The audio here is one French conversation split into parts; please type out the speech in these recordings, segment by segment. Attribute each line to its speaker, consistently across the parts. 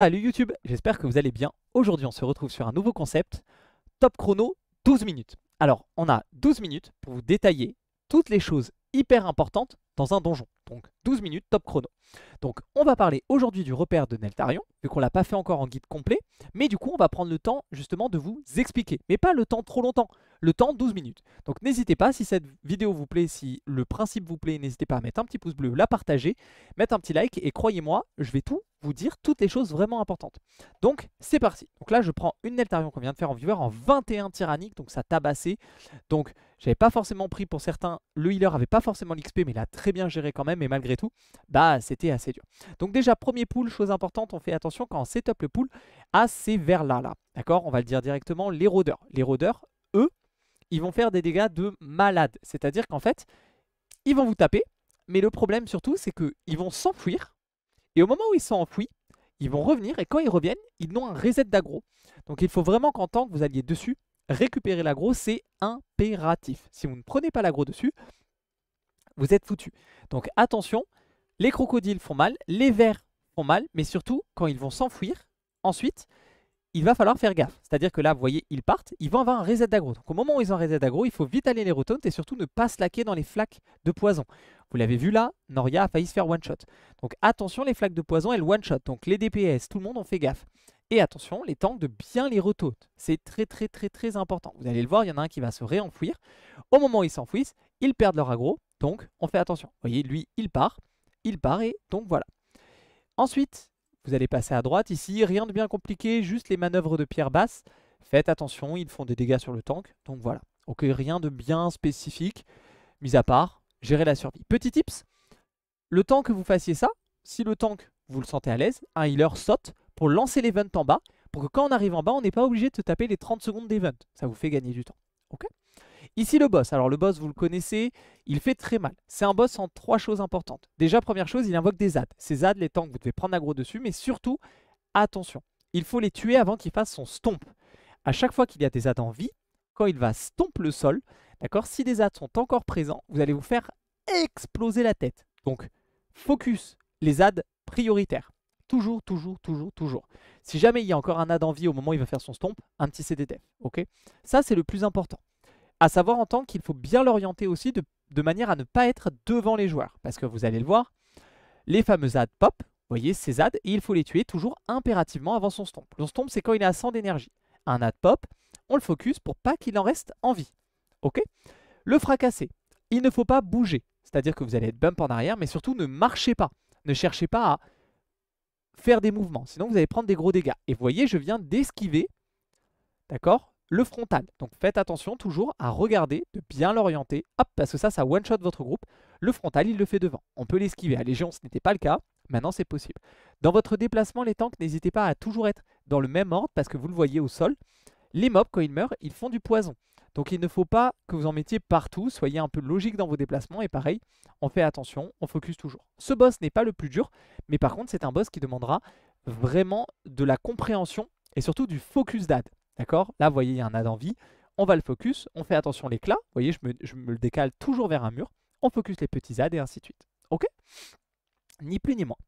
Speaker 1: Salut YouTube, j'espère que vous allez bien. Aujourd'hui, on se retrouve sur un nouveau concept, top chrono 12 minutes. Alors, on a 12 minutes pour vous détailler toutes les choses hyper importantes dans un donjon. Donc, 12 minutes top chrono. Donc, on va parler aujourd'hui du repère de Neltarion, vu qu'on l'a pas fait encore en guide complet, mais du coup, on va prendre le temps justement de vous expliquer, mais pas le temps trop longtemps, le temps 12 minutes. Donc, n'hésitez pas, si cette vidéo vous plaît, si le principe vous plaît, n'hésitez pas à mettre un petit pouce bleu, la partager, mettre un petit like, et croyez-moi, je vais tout vous dire toutes les choses vraiment importantes. Donc c'est parti. Donc là je prends une Neltarion qu'on vient de faire en viewer en 21 tyrannique, donc ça tabassait. Donc j'avais pas forcément pris pour certains, le healer avait pas forcément l'XP mais il a très bien géré quand même et malgré tout, bah c'était assez dur. Donc déjà premier pool, chose importante, on fait attention quand on setup le pool à ces vers là là. D'accord On va le dire directement, les rôdeurs. Les rôdeurs, eux, ils vont faire des dégâts de malade. C'est-à-dire qu'en fait, ils vont vous taper, mais le problème surtout c'est qu'ils vont s'enfuir et au moment où ils sont ils vont revenir, et quand ils reviennent, ils n'ont un reset d'aggro. Donc il faut vraiment qu'en tant que vous alliez dessus, récupérer l'aggro, c'est impératif. Si vous ne prenez pas l'aggro dessus, vous êtes foutu. Donc attention, les crocodiles font mal, les vers font mal, mais surtout, quand ils vont s'enfuir, ensuite, il va falloir faire gaffe. C'est-à-dire que là, vous voyez, ils partent, ils vont avoir un reset d'aggro. Donc au moment où ils ont un reset d'aggro, il faut vite aller les retourner et surtout ne pas se laquer dans les flaques de poison. Vous l'avez vu là, Noria a failli se faire one-shot. Donc attention, les flaques de poison, elles one-shot. Donc les DPS, tout le monde, en fait gaffe. Et attention, les tanks de bien les retautes. C'est très très très très important. Vous allez le voir, il y en a un qui va se réenfouir. Au moment où ils s'enfouissent, ils perdent leur aggro. Donc on fait attention. Vous voyez, lui, il part. Il part et donc voilà. Ensuite, vous allez passer à droite ici. Rien de bien compliqué, juste les manœuvres de pierre basse. Faites attention, ils font des dégâts sur le tank. Donc voilà. Ok, rien de bien spécifique, mis à part gérer la survie. Petit tips, le temps que vous fassiez ça, si le tank vous le sentez à l'aise, un healer saute pour lancer l'event en bas, pour que quand on arrive en bas, on n'est pas obligé de se taper les 30 secondes d'event. Ça vous fait gagner du temps. ok Ici le boss, alors le boss vous le connaissez, il fait très mal. C'est un boss en trois choses importantes. Déjà première chose, il invoque des ad. Ces ZAD, les tanks, vous devez prendre aggro dessus, mais surtout, attention, il faut les tuer avant qu'il fasse son stomp. A chaque fois qu'il y a des ZAD en vie, quand il va stomp le sol, D'accord Si des ads sont encore présents, vous allez vous faire exploser la tête. Donc, focus les ads prioritaires. Toujours, toujours, toujours, toujours. Si jamais il y a encore un ad en vie au moment où il va faire son stomp, un petit CDTF. ok Ça, c'est le plus important. À savoir en tant qu'il faut bien l'orienter aussi de, manière à ne pas être devant les joueurs. Parce que vous allez le voir, les fameux ads pop, vous voyez, ces ads, il faut les tuer toujours impérativement avant son stomp. Le stomp, c'est quand il est à 100 d'énergie. Un ad pop, on le focus pour pas qu'il en reste en vie. Ok Le fracasser. Il ne faut pas bouger. C'est-à-dire que vous allez être bump en arrière, mais surtout ne marchez pas. Ne cherchez pas à faire des mouvements, sinon vous allez prendre des gros dégâts. Et vous voyez, je viens d'esquiver, d'accord, le frontal. Donc faites attention toujours à regarder, de bien l'orienter, parce que ça, ça one-shot votre groupe. Le frontal, il le fait devant. On peut l'esquiver. À Légion, ce n'était pas le cas. Maintenant, c'est possible. Dans votre déplacement, les tanks, n'hésitez pas à toujours être dans le même ordre, parce que vous le voyez au sol. Les mobs, quand ils meurent, ils font du poison. Donc il ne faut pas que vous en mettiez partout, soyez un peu logique dans vos déplacements et pareil, on fait attention, on focus toujours. Ce boss n'est pas le plus dur, mais par contre c'est un boss qui demandera vraiment de la compréhension et surtout du focus d'ad. D'accord Là, vous voyez, il y a un ad en vie, on va le focus, on fait attention l'éclat, vous voyez, je me, je me, le décale toujours vers un mur, on focus les petits ads et ainsi de suite. Ok Ni plus ni moins.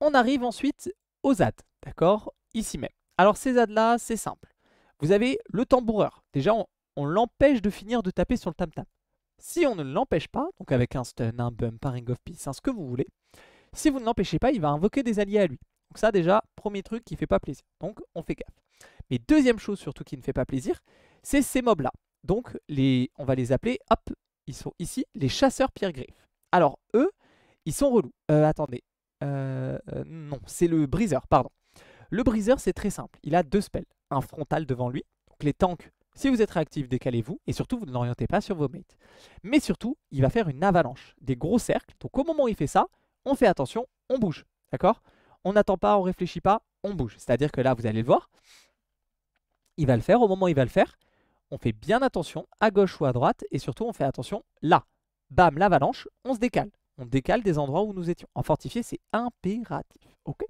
Speaker 1: On arrive ensuite aux ads, d'accord Ici même. Alors ces ads là, c'est simple. Vous avez le tambourreur Déjà, on, on l'empêche de finir de taper sur le tam-tam. Si on ne l'empêche pas, donc avec un stun, un bump, un ring of peace, un hein, ce que vous voulez, si vous ne l'empêchez pas, il va invoquer des alliés à lui. Donc ça déjà, premier truc qui fait pas plaisir. Donc on fait gaffe. Mais deuxième chose surtout qui ne fait pas plaisir, c'est ces mobs-là. Donc les, on va les appeler, hop, ils sont ici, les chasseurs pierre griffe. Alors eux, ils sont relous. Euh, attendez, euh, euh, non, c'est le briseur, pardon. Le briseur, c'est très simple. Il a deux spells. Un frontal devant lui, donc les tanks si vous êtes réactif, décalez-vous et surtout, vous n'orientez pas sur vos mates. Mais surtout, il va faire une avalanche, des gros cercles. Donc au moment où il fait ça, on fait attention, on bouge. D'accord On n'attend pas, on réfléchit pas, on bouge. C'est-à-dire que là, vous allez le voir, il va le faire. Au moment où il va le faire, on fait bien attention à gauche ou à droite et surtout, on fait attention là. Bam, l'avalanche, on se décale. On décale des endroits où nous étions. En fortifié, c'est impératif. ok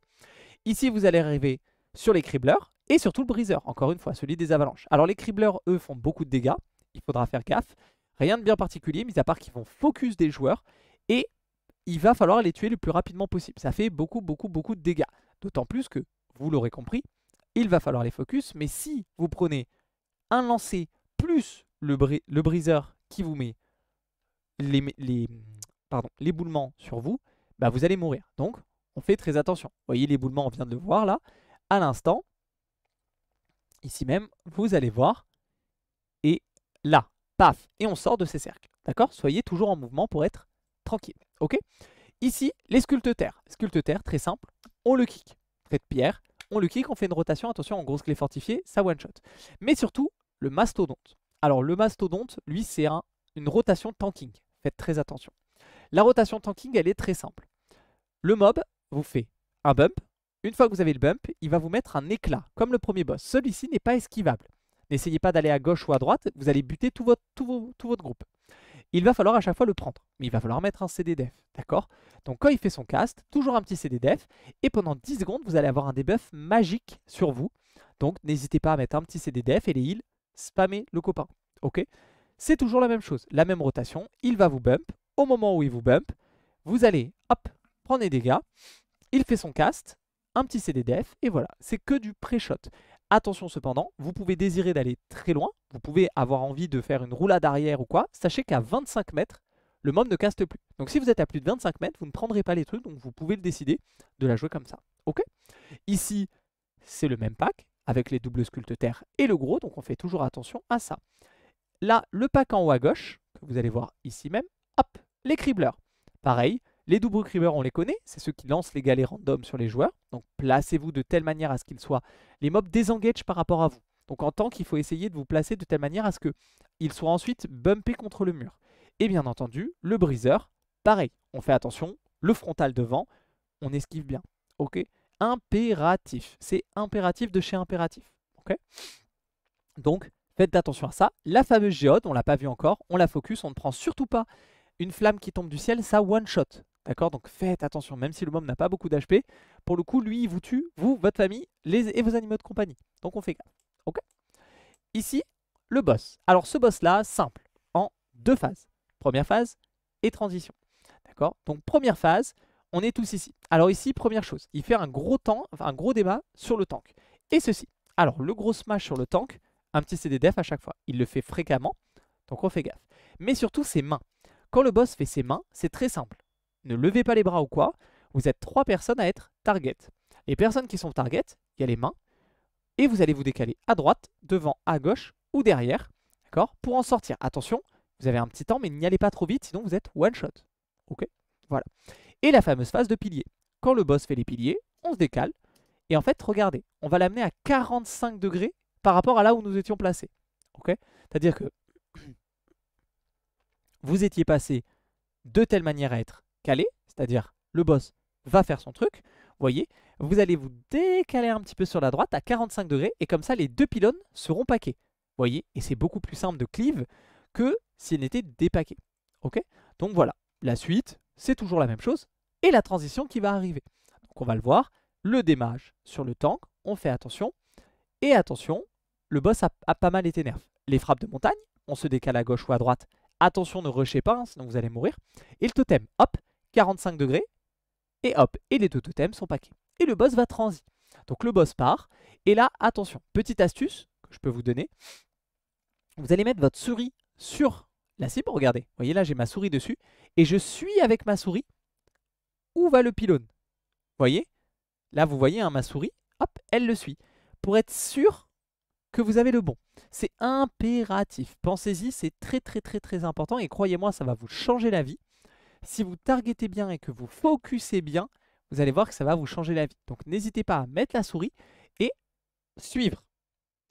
Speaker 1: Ici, vous allez arriver sur les cribleurs. Et surtout le briseur, encore une fois, celui des avalanches. Alors les cribleurs, eux, font beaucoup de dégâts, il faudra faire gaffe. Rien de bien particulier, mis à part qu'ils vont focus des joueurs, et il va falloir les tuer le plus rapidement possible. Ça fait beaucoup, beaucoup, beaucoup de dégâts. D'autant plus que, vous l'aurez compris, il va falloir les focus, mais si vous prenez un lancer plus le, briseur qui vous met l'éboulement les, boulements sur vous, bah, vous allez mourir. Donc, on fait très attention. Vous voyez, l'éboulement, on vient de le voir là. À l'instant, ici même, vous allez voir, et là, paf, et on sort de ces cercles. D'accord Soyez toujours en mouvement pour être tranquille. Ok Ici, les sculptes terre. Sculpte terre, très simple, on le kick. Trait de pierre, on le kick, on fait une rotation, attention, en grosse clé fortifiée, ça one shot. Mais surtout, le mastodonte. Alors le mastodonte, lui, c'est une rotation tanking. Faites très attention. La rotation tanking, elle est très simple. Le mob vous fait un bump, une fois que vous avez le bump, il va vous mettre un éclat, comme le premier boss. Celui-ci n'est pas esquivable. N'essayez pas d'aller à gauche ou à droite, vous allez buter tout votre, tout, votre groupe. Il va falloir à chaque fois le prendre, mais il va falloir mettre un CD def, d'accord Donc quand il fait son cast, toujours un petit CD def, et pendant 10 secondes, vous allez avoir un debuff magique sur vous. Donc n'hésitez pas à mettre un petit CD def et les heals, spammer le copain, ok C'est toujours la même chose, la même rotation, il va vous bump, au moment où il vous bump, vous allez, hop, prendre des dégâts, il fait son cast, un petit CDDF, et voilà, c'est que du pré-shot. Attention cependant, vous pouvez désirer d'aller très loin, vous pouvez avoir envie de faire une roulade arrière ou quoi, sachez qu'à 25 mètres, le mob ne caste plus. Donc si vous êtes à plus de 25 mètres, vous ne prendrez pas les trucs, donc vous pouvez le décider de la jouer comme ça. Ok Ici, c'est le même pack, avec les doubles sculptes terre et le gros, donc on fait toujours attention à ça. Là, le pack en haut à gauche, que vous allez voir ici même, hop, les cribleurs. Pareil, les double creepers, on les connaît, c'est ceux qui lancent les galets random sur les joueurs. Donc placez-vous de telle manière à ce qu'ils soient les mobs désengage par rapport à vous. Donc en tant qu'il faut essayer de vous placer de telle manière à ce qu'ils soient ensuite bumpés contre le mur. Et bien entendu, le briseur, pareil, on fait attention, le frontal devant, on esquive bien. Ok Impératif, c'est impératif de chez impératif. Ok Donc faites attention à ça. La fameuse géode, on l'a pas vue encore, on la focus, on ne prend surtout pas une flamme qui tombe du ciel, ça one shot. D'accord Donc faites attention, même si le mob n'a pas beaucoup d'HP, pour le coup, lui, il vous tue, vous, votre famille les, et vos animaux de compagnie. Donc on fait gaffe. Ok Ici, le boss. Alors ce boss-là, simple, en deux phases. Première phase et transition. D'accord Donc première phase, on est tous ici. Alors ici, première chose, il fait un gros, temps, un gros débat sur le tank. Et ceci. Alors le gros smash sur le tank, un petit CD def à chaque fois. Il le fait fréquemment, donc on fait gaffe. Mais surtout ses mains. Quand le boss fait ses mains, c'est très simple ne levez pas les bras ou quoi, vous êtes trois personnes à être target. Les personnes qui sont target, il y a les mains, et vous allez vous décaler à droite, devant, à gauche ou derrière, d'accord Pour en sortir. Attention, vous avez un petit temps, mais n'y allez pas trop vite, sinon vous êtes one shot. Ok Voilà. Et la fameuse phase de pilier. Quand le boss fait les piliers, on se décale, et en fait, regardez, on va l'amener à 45 degrés par rapport à là où nous étions placés. Ok C'est-à-dire que vous étiez passé de telle manière à être c'est-à-dire le boss va faire son truc, voyez, vous allez vous décaler un petit peu sur la droite à 45 degrés, et comme ça les deux pylônes seront paqués, voyez, et c'est beaucoup plus simple de cleave que s'il n'était dépaqué, ok Donc voilà, la suite, c'est toujours la même chose, et la transition qui va arriver. Donc on va le voir, le démarrage sur le tank, on fait attention, et attention, le boss a, pas mal été nerf. Les frappes de montagne, on se décale à gauche ou à droite, attention ne rushez pas, hein, sinon vous allez mourir, et le totem, hop, 45 degrés, et hop, et les deux totems sont paqués. Et le boss va transi. Donc le boss part, et là, attention, petite astuce que je peux vous donner, vous allez mettre votre souris sur la cible, regardez, vous voyez là j'ai ma souris dessus, et je suis avec ma souris, où va le pylône Vous voyez Là vous voyez un hein, ma souris, hop, elle le suit, pour être sûr que vous avez le bon. C'est impératif, pensez-y, c'est très très très très important, et croyez-moi ça va vous changer la vie, si vous targetez bien et que vous focussez bien, vous allez voir que ça va vous changer la vie. Donc n'hésitez pas à mettre la souris et suivre.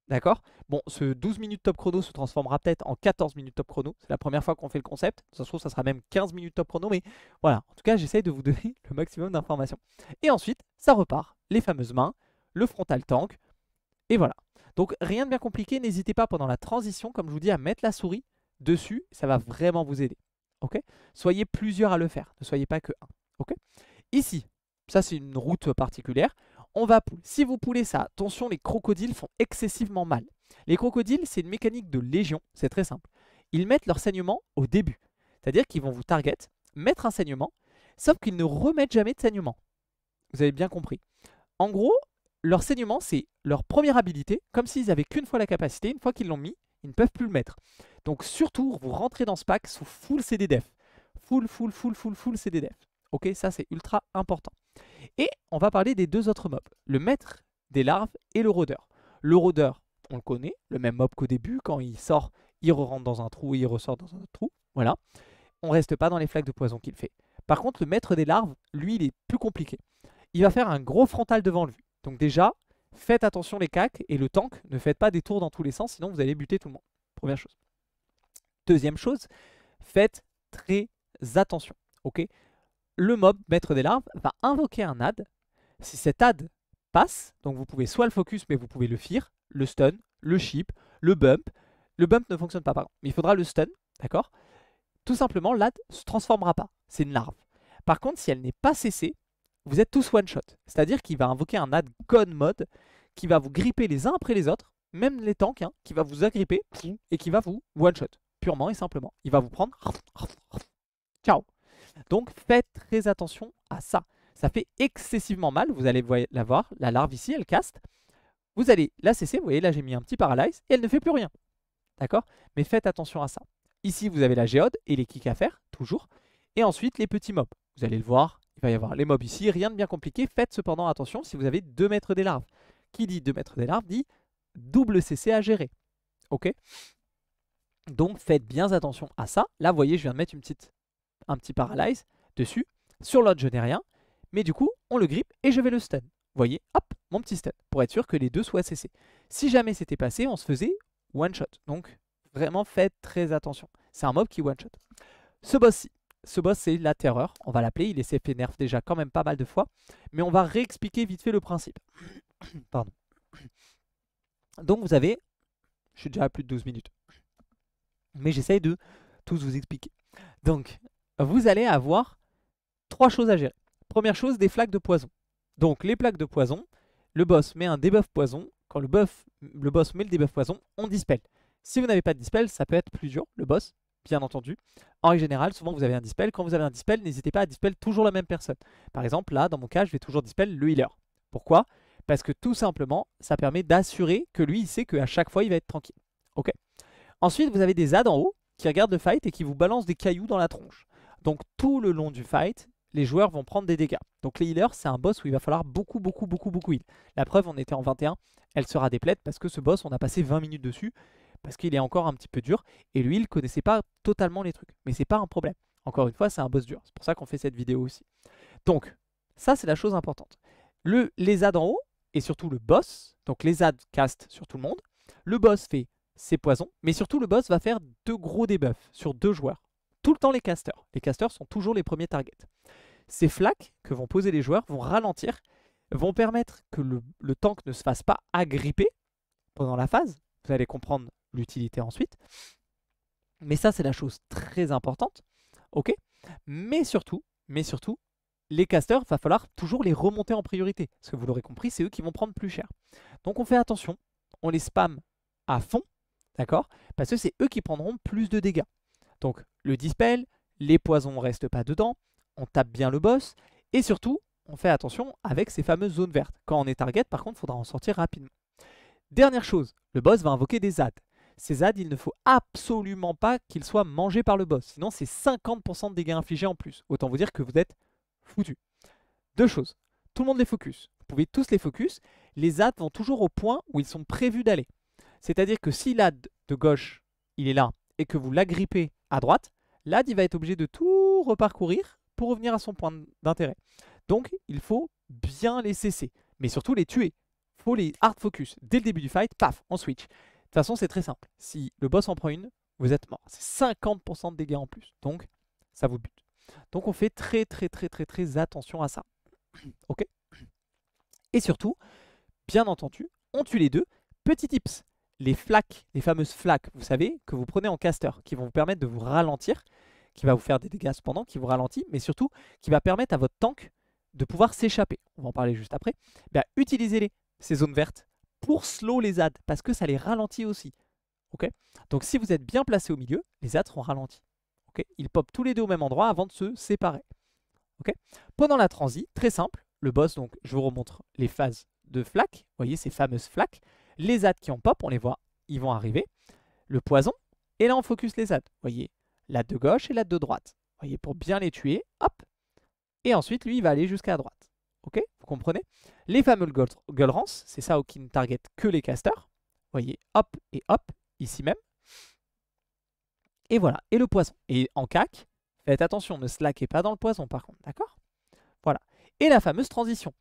Speaker 1: D'accord Bon, ce 12 minutes top chrono se transformera peut-être en 14 minutes top chrono. C'est la première fois qu'on fait le concept. Ça se trouve, ça sera même 15 minutes top chrono. Mais voilà, en tout cas, j'essaye de vous donner le maximum d'informations. Et ensuite, ça repart. Les fameuses mains, le frontal tank. Et voilà. Donc, rien de bien compliqué. N'hésitez pas pendant la transition, comme je vous dis, à mettre la souris dessus. Ça va vraiment vous aider soyez plusieurs à le faire, ne soyez pas que un. Ici, ça c'est une route particulière, on va Si vous poulez ça, attention, les crocodiles font excessivement mal. Les crocodiles, c'est une mécanique de légion, c'est très simple. Ils mettent leur saignement au début, c'est-à-dire qu'ils vont vous target, mettre un saignement, sauf qu'ils ne remettent jamais de saignement. Vous avez bien compris. En gros, leur saignement, c'est leur première habilité, comme s'ils avaient qu'une fois la capacité, une fois qu'ils l'ont mis, ils ne peuvent plus le mettre. Donc surtout, vous rentrez dans ce pack sous full CDDF. Full, full, full, full, full CDDF. Ok, ça c'est ultra important. Et on va parler des deux autres mobs, le maître des larves et le rôdeur. Le rôdeur, on le connaît, le même mob qu'au début, quand il sort, il rentre dans un trou et il ressort dans un autre trou. Voilà. On reste pas dans les flaques de poison qu'il fait. Par contre, le maître des larves, lui, il est plus compliqué. Il va faire un gros frontal devant lui. Donc déjà, Faites attention les cacs et le tank, ne faites pas des tours dans tous les sens, sinon vous allez buter tout le monde. Première chose. Deuxième chose, faites très attention. Ok le mob, maître des larves, va invoquer un ad. Si cet ad passe, donc vous pouvez soit le focus, mais vous pouvez le fear, le stun, le chip, le bump. Le bump ne fonctionne pas, pardon. Mais il faudra le stun, d'accord Tout simplement, l'ad se transformera pas. C'est une larve. Par contre, si elle n'est pas cessée, vous êtes tous one shot. C'est-à-dire qu'il va invoquer un add gone mode qui va vous gripper les uns après les autres, même les tanks, hein, qui va vous agripper et qui va vous one shot, purement et simplement. Il va vous prendre. Ciao. Donc faites très attention à ça. Ça fait excessivement mal, vous allez la voir, la larve ici, elle caste. Vous allez la cesser, vous voyez là j'ai mis un petit paralyse et elle ne fait plus rien. D'accord Mais faites attention à ça. Ici vous avez la géode et les kicks à faire, toujours. Et ensuite les petits mobs. Vous allez le voir, il va y avoir les mobs ici, rien de bien compliqué. Faites cependant attention si vous avez 2 mètres des larves. Qui dit 2 mètres des larves dit double CC à gérer. Ok Donc faites bien attention à ça. Là, vous voyez, je viens de mettre une petite, un petit paralyse dessus. Sur l'autre, je n'ai rien. Mais du coup, on le grippe et je vais le stun. Vous voyez, hop, mon petit stun, pour être sûr que les deux soient CC. Si jamais c'était passé, on se faisait one shot. Donc vraiment faites très attention. C'est un mob qui one shot. Ce boss-ci, ce boss c'est la terreur, on va l'appeler, il s'est fait nerf déjà quand même pas mal de fois, mais on va réexpliquer vite fait le principe. Pardon. Donc vous avez, je suis déjà à plus de 12 minutes, mais j'essaye de tous vous expliquer. Donc vous allez avoir trois choses à gérer. Première chose, des flaques de poison. Donc les plaques de poison, le boss met un debuff poison, quand le, le boss met le debuff poison, on dispelle. Si vous n'avez pas de dispel, ça peut être plus dur, le boss, bien entendu. En règle générale, souvent vous avez un dispel. Quand vous avez un dispel, n'hésitez pas à dispel toujours la même personne. Par exemple, là, dans mon cas, je vais toujours dispel le healer. Pourquoi Parce que tout simplement, ça permet d'assurer que lui, il sait qu'à chaque fois, il va être tranquille. Ok. Ensuite, vous avez des ZAD en haut qui regardent le fight et qui vous balancent des cailloux dans la tronche. Donc tout le long du fight, les joueurs vont prendre des dégâts. Donc les healers, c'est un boss où il va falloir beaucoup, beaucoup, beaucoup, beaucoup heal. La preuve, on était en 21, elle sera déplaite parce que ce boss, on a passé 20 minutes dessus parce qu'il est encore un petit peu dur, et lui, il connaissait pas totalement les trucs. Mais c'est pas un problème. Encore une fois, c'est un boss dur. C'est pour ça qu'on fait cette vidéo aussi. Donc, ça, c'est la chose importante. Le, les adds en haut, et surtout le boss, donc les adds cast sur tout le monde, le boss fait ses poisons, mais surtout le boss va faire deux gros debuffs sur deux joueurs. Tout le temps les casters. Les casters sont toujours les premiers targets. Ces flaques que vont poser les joueurs vont ralentir, vont permettre que le tank ne se fasse pas agripper pendant la phase. Vous allez comprendre l'utilité ensuite. Mais ça, c'est la chose très importante. OK Mais surtout, mais surtout, les casters, va falloir toujours les remonter en priorité. Parce que vous l'aurez compris, c'est eux qui vont prendre plus cher. Donc on fait attention, on les spam à fond, d'accord Parce que c'est eux qui prendront plus de dégâts. Donc le dispel, les poisons ne restent pas dedans, on tape bien le boss, et surtout, on fait attention avec ces fameuses zones vertes. Quand on est target, par contre, il faudra en sortir rapidement. Dernière chose, le boss va invoquer des adds ces adds il ne faut absolument pas qu'ils soient mangés par le boss. Sinon, c'est 50% de dégâts infligés en plus. Autant vous dire que vous êtes foutu. Deux choses. Tout le monde les focus. Vous pouvez tous les focus. Les adds vont toujours au point où ils sont prévus d'aller. C'est-à-dire que si l'AD de gauche, il est là, et que vous l'agrippez à droite, l'AD, il va être obligé de tout reparcourir pour revenir à son point d'intérêt. Donc, il faut bien les cesser. Mais surtout les tuer. faut les hard focus. Dès le début du fight, paf, on switch. De toute façon, c'est très simple. Si le boss en prend une, vous êtes mort. C'est 50% de dégâts en plus. Donc, ça vous bute. Donc, on fait très, très, très, très, très attention à ça. ok Et surtout, bien entendu, on tue les deux. Petit tips, les flaques, les fameuses flaques, vous savez, que vous prenez en caster, qui vont vous permettre de vous ralentir, qui va vous faire des dégâts cependant, qui vous ralentit, mais surtout, qui va permettre à votre tank de pouvoir s'échapper. On va en parler juste après. Eh utilisez-les, ces zones vertes, pour slow les ads, parce que ça les ralentit aussi. ok Donc si vous êtes bien placé au milieu, les ads seront ralentis. ok Ils popent tous les deux au même endroit avant de se séparer. ok Pendant la transit, très simple, le boss, donc je vous remontre les phases de flac, vous voyez ces fameuses flaques, les ads qui ont pop, on les voit, ils vont arriver, le poison, et là on focus les ads, vous voyez, l'ad de gauche et l'ad de droite, voyez, pour bien les tuer, hop, et ensuite lui il va aller jusqu'à droite, ok comprenez Les fameux rance, c'est ça qui ne target que les casters. Voyez, hop et hop, ici même. Et voilà, et le poison. Et en cac, faites attention, ne slackez pas dans le poison par contre, d'accord Voilà. Et la fameuse transition.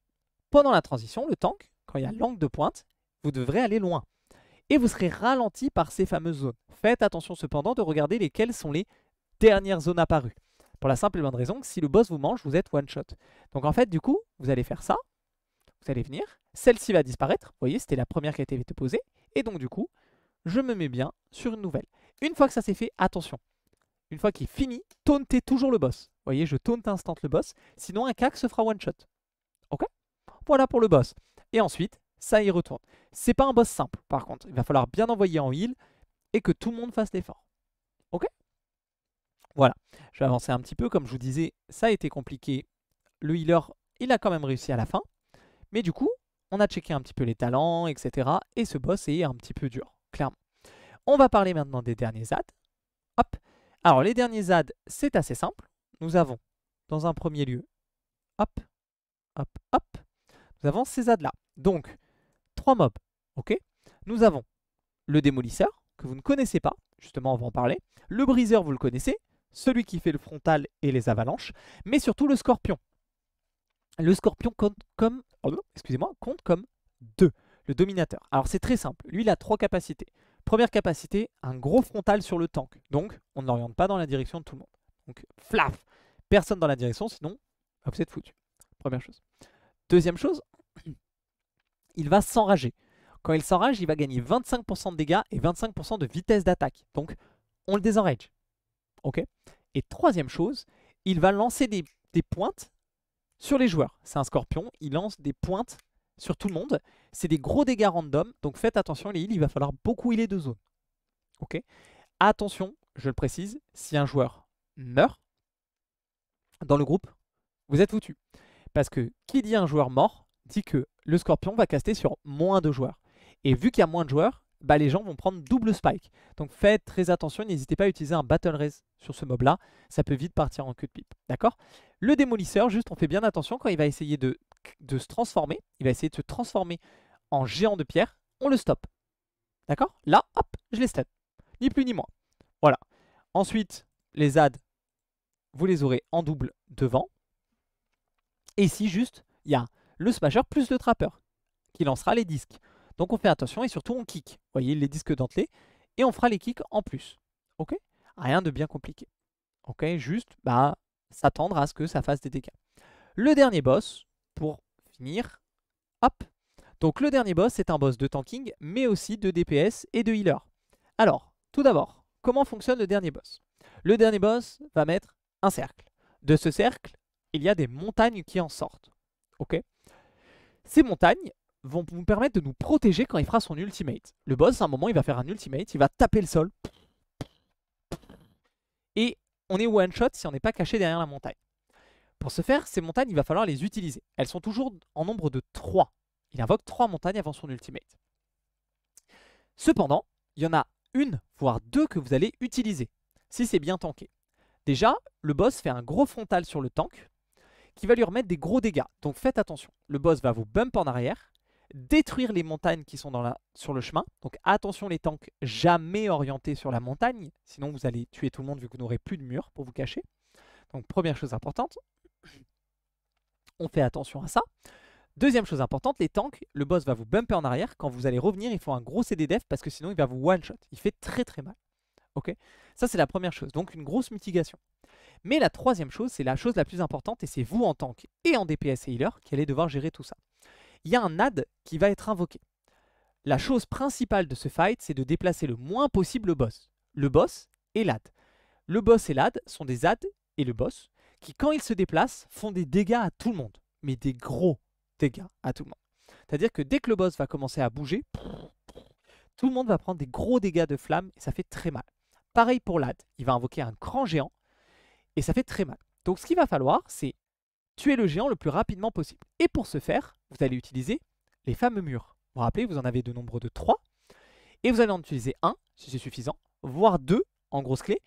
Speaker 1: Pendant la transition, le tank, quand il y a l'angle de pointe, vous devrez aller loin. Et vous serez ralenti par ces fameuses zones. Faites attention cependant de regarder lesquelles sont les dernières zones apparues. Pour la simple et bonne raison que si le boss vous mange, vous êtes one shot. Donc en fait, du coup, vous allez faire ça, vous allez venir, celle-ci va disparaître, vous voyez, c'était la première qui a été posée, et donc du coup, je me mets bien sur une nouvelle. Une fois que ça s'est fait, attention, une fois qu'il est fini, tauntez toujours le boss. Vous voyez, je taunte instant le boss, sinon un cac se fera one shot. Ok Voilà pour le boss. Et ensuite, ça y retourne. C'est pas un boss simple, par contre. Il va falloir bien envoyer en heal et que tout le monde fasse l'effort. Ok voilà, je vais avancer un petit peu. Comme je vous disais, ça a été compliqué. Le healer, il a quand même réussi à la fin. Mais du coup, on a checké un petit peu les talents, etc. Et ce boss est un petit peu dur, clairement. On va parler maintenant des derniers ads. Hop. Alors, les derniers ZAD, c'est assez simple. Nous avons, dans un premier lieu, hop, hop, hop, nous avons ces ZAD-là. Donc, trois mobs, ok Nous avons le démolisseur, que vous ne connaissez pas, justement, on va en parler. Le briseur, vous le connaissez celui qui fait le frontal et les avalanches, mais surtout le scorpion. Le scorpion compte comme, excusez-moi, compte comme 2, le dominateur. Alors c'est très simple, lui il a trois capacités. Première capacité, un gros frontal sur le tank, donc on ne l'oriente pas dans la direction de tout le monde. Donc flaf, personne dans la direction, sinon vous êtes foutu. Première chose. Deuxième chose, il va s'enrager. Quand il s'enrage, il va gagner 25% de dégâts et 25% de vitesse d'attaque. Donc on le désenrage. Ok. et troisième chose, il va lancer des, pointes sur les joueurs. C'est un scorpion, il lance des pointes sur tout le monde. C'est des gros dégâts random, donc faites attention les il va falloir beaucoup healer de zones. Ok Attention, je le précise, si un joueur meurt dans le groupe, vous êtes foutu. Parce que qui dit un joueur mort, dit que le scorpion va caster sur moins de joueurs. Et vu qu'il y a moins de joueurs, bah, les gens vont prendre double spike. Donc faites très attention, n'hésitez pas à utiliser un battle raise sur ce mob là, ça peut vite partir en queue de pipe. D'accord Le démolisseur, juste on fait bien attention quand il va essayer de, se transformer, il va essayer de se transformer en géant de pierre, on le stoppe. D'accord Là, hop, je les stun. Ni plus ni moins. Voilà. Ensuite, les ZAD, vous les aurez en double devant. Et ici, juste, il y a le smasher plus le trappeur qui lancera les disques. Donc on fait attention et surtout on kick. Vous voyez les disques dentelés et on fera les kicks en plus. Ok Rien de bien compliqué. Ok Juste bah, s'attendre à ce que ça fasse des dégâts. Le dernier boss, pour finir, hop Donc le dernier boss, c'est un boss de tanking, mais aussi de DPS et de healer. Alors, tout d'abord, comment fonctionne le dernier boss Le dernier boss va mettre un cercle. De ce cercle, il y a des montagnes qui en sortent. Ok Ces montagnes, vont nous permettre de nous protéger quand il fera son ultimate. Le boss, à un moment, il va faire un ultimate, il va taper le sol. Et on est one-shot si on n'est pas caché derrière la montagne. Pour ce faire, ces montagnes, il va falloir les utiliser. Elles sont toujours en nombre de 3. Il invoque 3 montagnes avant son ultimate. Cependant, il y en a une, voire deux que vous allez utiliser, si c'est bien tanké. Déjà, le boss fait un gros frontal sur le tank, qui va lui remettre des gros dégâts, donc faites attention. Le boss va vous bump en arrière, détruire les montagnes qui sont dans la, sur le chemin. Donc attention les tanks jamais orientés sur la montagne, sinon vous allez tuer tout le monde vu que vous n'aurez plus de mur pour vous cacher. Donc première chose importante, on fait attention à ça. Deuxième chose importante, les tanks, le boss va vous bumper en arrière. Quand vous allez revenir, il faut un gros CD def parce que sinon il va vous one-shot. Il fait très très mal. Ok Ça c'est la première chose, donc une grosse mitigation. Mais la troisième chose, c'est la chose la plus importante et c'est vous en tank et en DPS et healer qui allez devoir gérer tout ça il y a un ad qui va être invoqué. La chose principale de ce fight, c'est de déplacer le moins possible le boss. Le boss et l'ad. Le boss et l'ad sont des adds et le boss qui, quand ils se déplacent, font des dégâts à tout le monde. Mais des gros dégâts à tout le monde. C'est-à-dire que dès que le boss va commencer à bouger, tout le monde va prendre des gros dégâts de flamme et ça fait très mal. Pareil pour l'ad, il va invoquer un grand géant et ça fait très mal. Donc ce qu'il va falloir, c'est tuer le géant le plus rapidement possible. Et pour ce faire, vous allez utiliser les fameux murs. Vous vous rappelez, vous en avez de nombre de 3. Et vous allez en utiliser un, si c'est suffisant, voire deux en grosse clé.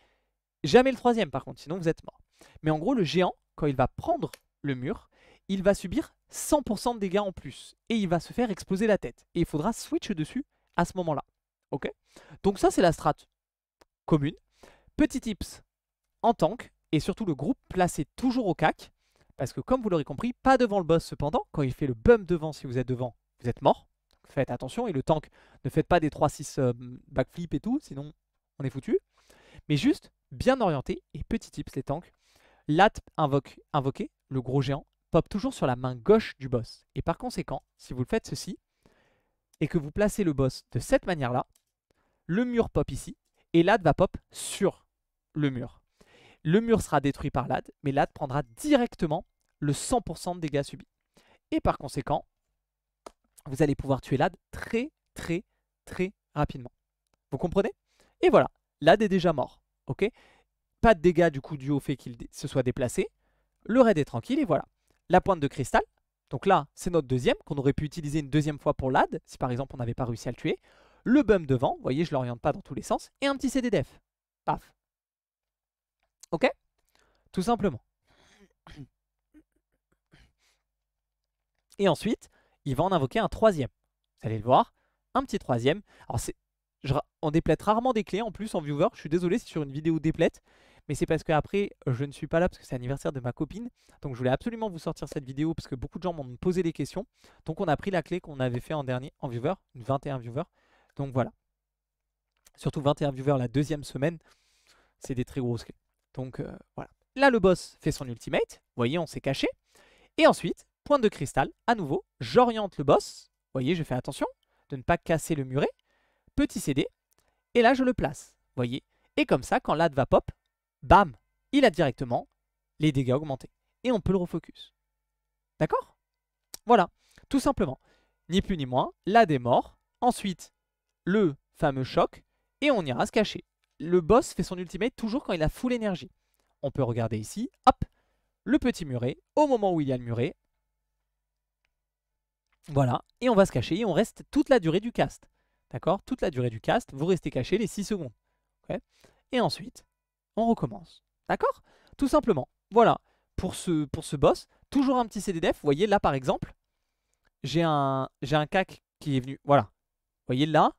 Speaker 1: Jamais le troisième par contre, sinon vous êtes mort. Mais en gros, le géant, quand il va prendre le mur, il va subir 100% de dégâts en plus. Et il va se faire exploser la tête. Et il faudra switch dessus à ce moment-là. Ok Donc ça, c'est la strat commune. Petit tips, en tank, et surtout le groupe placé toujours au cac, parce que comme vous l'aurez compris, pas devant le boss cependant, quand il fait le bum devant, si vous êtes devant, vous êtes mort. faites attention, et le tank, ne faites pas des 3-6 euh, backflip et tout, sinon on est foutu. Mais juste, bien orienté, et petit tips les tanks, lat invoque, invoqué, le gros géant, pop toujours sur la main gauche du boss. Et par conséquent, si vous le faites ceci, et que vous placez le boss de cette manière-là, le mur pop ici, et l'at va pop sur le mur le mur sera détruit par l'AD, mais l'AD prendra directement le 100% de dégâts subis. Et par conséquent, vous allez pouvoir tuer l'AD très très très rapidement. Vous comprenez Et voilà, l'AD est déjà mort. Ok Pas de dégâts du coup du au fait qu'il se soit déplacé. Le raid est tranquille et voilà. La pointe de cristal, donc là c'est notre deuxième, qu'on aurait pu utiliser une deuxième fois pour l'AD, si par exemple on n'avait pas réussi à le tuer. Le bum devant, vous voyez je l'oriente pas dans tous les sens, et un petit CD def. Paf Ok Tout simplement. Et ensuite, il va en invoquer un troisième. Vous allez le voir, un petit troisième. Alors on déplète rarement des clés en plus en viewer. Je suis désolé si sur une vidéo déplète, mais c'est parce qu'après, je ne suis pas là parce que c'est l'anniversaire de ma copine. Donc je voulais absolument vous sortir cette vidéo parce que beaucoup de gens m'ont posé des questions. Donc on a pris la clé qu'on avait fait en dernier en viewer, une 21 viewer. Donc voilà. Surtout 21 viewers la deuxième semaine, c'est des très grosses clés. Donc euh, voilà. Là, le boss fait son ultimate. Vous voyez, on s'est caché. Et ensuite, point de cristal, à nouveau, j'oriente le boss. Vous voyez, je fais attention de ne pas casser le muret. Petit CD. Et là, je le place. Vous voyez Et comme ça, quand l'ad va pop, bam, il a directement les dégâts augmentés. Et on peut le refocus. D'accord Voilà, tout simplement. Ni plus ni moins, l'ad est mort. Ensuite, le fameux choc. Et on ira se cacher le boss fait son ultimate toujours quand il a full énergie. On peut regarder ici, hop, le petit muret, au moment où il y a le muret. Voilà, et on va se cacher et on reste toute la durée du cast. D'accord Toute la durée du cast, vous restez caché les 6 secondes. et ensuite, on recommence. D'accord Tout simplement. Voilà, pour ce, pour ce boss, toujours un petit CDDF. Vous voyez là par exemple, j'ai un, un cac qui est venu. Voilà. Vous voyez là,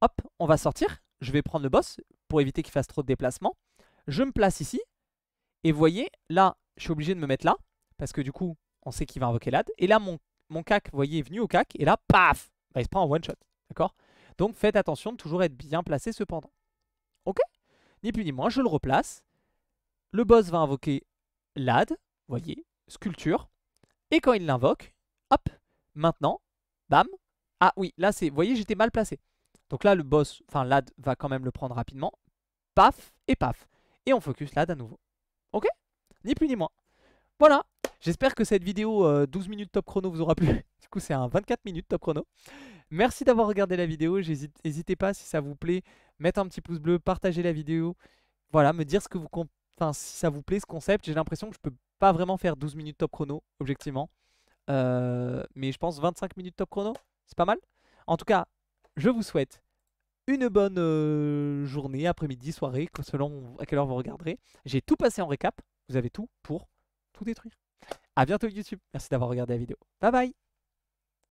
Speaker 1: hop, on va sortir. Je vais prendre le boss pour éviter qu'il fasse trop de déplacements. Je me place ici. Et voyez, là, je suis obligé de me mettre là. Parce que du coup, on sait qu'il va invoquer l'ad. Et là, mon, cac, vous voyez, est venu au cac. Et là, paf bah, Il se prend en one shot. D'accord Donc faites attention de toujours être bien placé cependant. Ok Ni plus ni moins, je le replace. Le boss va invoquer l'ad. Voyez, sculpture. Et quand il l'invoque, hop, maintenant, bam. Ah oui, là c'est, vous voyez, j'étais mal placé. Donc là, le boss, enfin l'ad va quand même le prendre rapidement paf et paf. Et on focus là d'un nouveau. Ok Ni plus ni moins. Voilà, j'espère que cette vidéo 12 euh, minutes top chrono vous aura plu. du coup c'est un 24 minutes top chrono. Merci d'avoir regardé la vidéo, n'hésitez pas si ça vous plaît, mettre un petit pouce bleu, partager la vidéo. Voilà, me dire ce que vous enfin si ça vous plaît ce concept. J'ai l'impression que je peux pas vraiment faire 12 minutes top chrono, objectivement. Euh, mais je pense 25 minutes top chrono, c'est pas mal. En tout cas, je vous souhaite une bonne euh, journée, après-midi, soirée, selon à quelle heure vous regarderez. J'ai tout passé en récap. Vous avez tout pour tout détruire. à bientôt YouTube. Merci d'avoir regardé la vidéo. Bye bye